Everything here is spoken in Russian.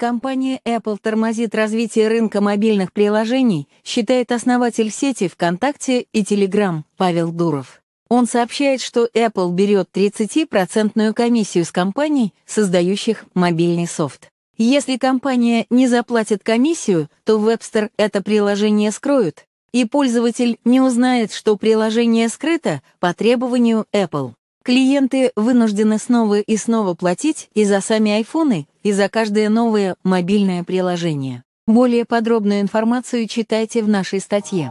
Компания Apple тормозит развитие рынка мобильных приложений, считает основатель сети ВКонтакте и Telegram Павел Дуров. Он сообщает, что Apple берет 30% комиссию с компаний, создающих мобильный софт. Если компания не заплатит комиссию, то Webster это приложение скроют, и пользователь не узнает, что приложение скрыто по требованию Apple клиенты вынуждены снова и снова платить и за сами айфоны, и за каждое новое мобильное приложение. Более подробную информацию читайте в нашей статье.